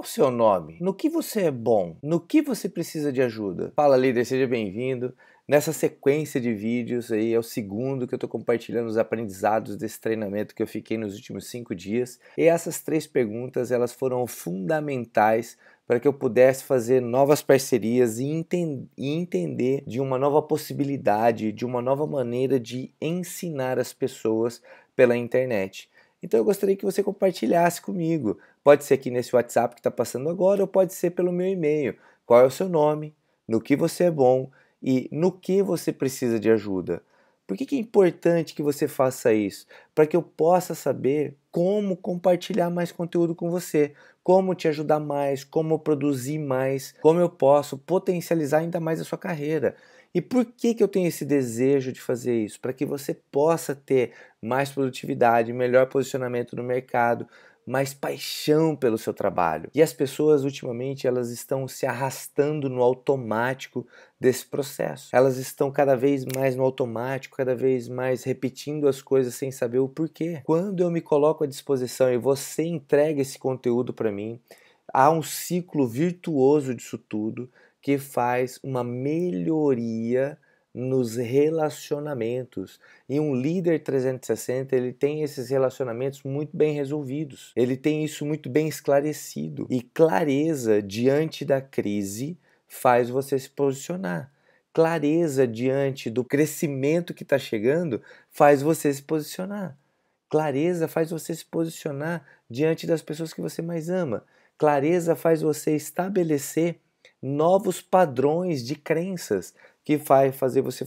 qual o seu nome? No que você é bom? No que você precisa de ajuda? Fala, líder, seja bem-vindo. Nessa sequência de vídeos aí, é o segundo que eu estou compartilhando os aprendizados desse treinamento que eu fiquei nos últimos cinco dias. E essas três perguntas, elas foram fundamentais para que eu pudesse fazer novas parcerias e, e, entender de uma nova possibilidade, de uma nova maneira de ensinar as pessoas pela internet. Então eu gostaria que você compartilhasse comigo Pode ser aqui nesse WhatsApp que está passando agora ou pode ser pelo meu e-mail. Qual é o seu nome? No que você é bom? E no que você precisa de ajuda? Por que, que é importante que você faça isso? Para que eu possa saber como compartilhar mais conteúdo com você, como te ajudar mais, como produzir mais, como eu posso potencializar ainda mais a sua carreira. E por que, que eu tenho esse desejo de fazer isso? Para que você possa ter mais produtividade, melhor posicionamento no mercado, mais paixão pelo seu trabalho. E as pessoas ultimamente elas estão se arrastando no automático desse processo. Elas estão cada vez mais no automático, cada vez mais repetindo as coisas sem saber o porquê. Quando eu me coloco à disposição e você entrega esse conteúdo para mim, há um ciclo virtuoso disso tudo que faz uma melhoria nos relacionamentos. E um líder 360, ele tem esses relacionamentos muito bem resolvidos. Ele tem isso muito bem esclarecido. E clareza diante da crise faz você se posicionar. Clareza diante do crescimento que está chegando faz você se posicionar. Clareza faz você se posicionar diante das pessoas que você mais ama. Clareza faz você estabelecer novos padrões de crenças que vai fazer você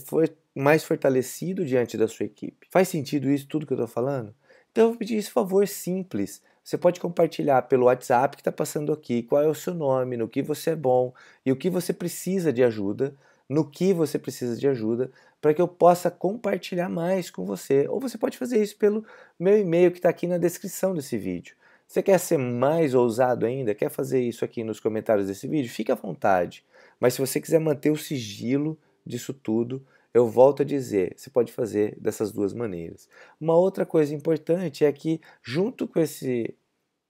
mais fortalecido diante da sua equipe. Faz sentido isso tudo que eu estou falando? Então eu vou pedir esse favor simples. Você pode compartilhar pelo WhatsApp que está passando aqui qual é o seu nome, no que você é bom e o que você precisa de ajuda, no que você precisa de ajuda, para que eu possa compartilhar mais com você. Ou você pode fazer isso pelo meu e-mail que está aqui na descrição desse vídeo. Você quer ser mais ousado ainda? Quer fazer isso aqui nos comentários desse vídeo? Fique à vontade. Mas se você quiser manter o sigilo disso tudo, eu volto a dizer, você pode fazer dessas duas maneiras. Uma outra coisa importante é que junto com esse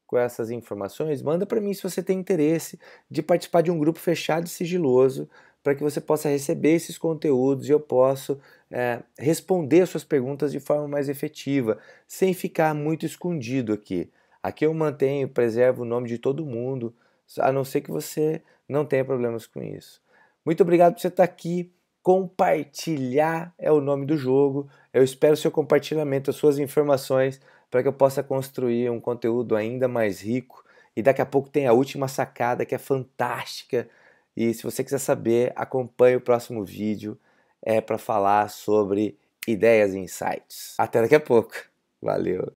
com essas informações, manda para mim se você tem interesse de participar de um grupo fechado e sigiloso para que você possa receber esses conteúdos e eu possa é, responder as suas perguntas de forma mais efetiva, sem ficar muito escondido aqui. Aqui eu mantenho, preservo o nome de todo mundo, a não ser que você não tenha problemas com isso. Muito obrigado por você estar aqui. Compartilhar é o nome do jogo. Eu espero seu compartilhamento, as suas informações, para que eu possa construir um conteúdo ainda mais rico. E daqui a pouco tem a última sacada que é fantástica. E se você quiser saber, acompanhe o próximo vídeo. É para falar sobre ideias e insights. Até daqui a pouco. Valeu!